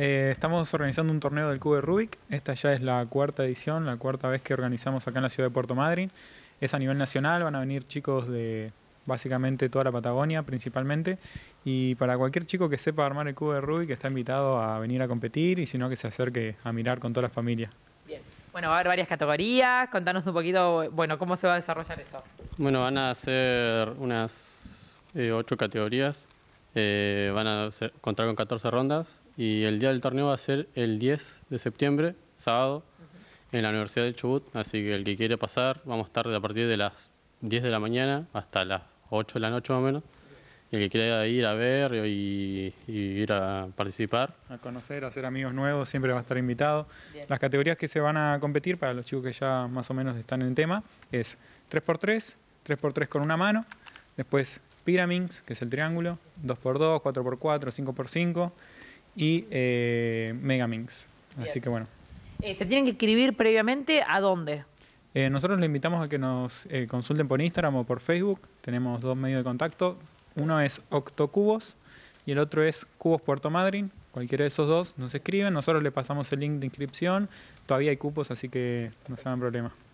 Eh, estamos organizando un torneo del Cubo de Rubik. Esta ya es la cuarta edición, la cuarta vez que organizamos acá en la ciudad de Puerto Madryn. Es a nivel nacional, van a venir chicos de básicamente toda la Patagonia principalmente. Y para cualquier chico que sepa armar el cubo de Rubik está invitado a venir a competir y si no que se acerque a mirar con toda la familia. Bien. Bueno, va a haber varias categorías. Contanos un poquito, bueno, cómo se va a desarrollar esto. Bueno, van a ser unas eh, ocho categorías. Eh, van a contar con 14 rondas y el día del torneo va a ser el 10 de septiembre, sábado, en la Universidad de Chubut. Así que el que quiere pasar, vamos a estar a partir de las 10 de la mañana hasta las 8 de la noche más o menos. el que quiera ir a ver y, ir a participar. A conocer, a hacer amigos nuevos, siempre va a estar invitado. Las categorías que se van a competir, para los chicos que ya más o menos están en tema, es 3x3, 3x3 con una mano, después Pyraminx, que es el triángulo, 2x2, 4x4, 5x5 y eh, Megaminx. Así que bueno. Eh, ¿Se tienen que escribir previamente a dónde? Eh, nosotros le invitamos a que nos consulten por Instagram o por Facebook. Tenemos dos medios de contacto. Uno es Octocubos y el otro es Cubos Puerto Madryn. Cualquiera de esos dos nos escriben. Nosotros le pasamos el link de inscripción. Todavía hay cupos, así que no se hagan problema.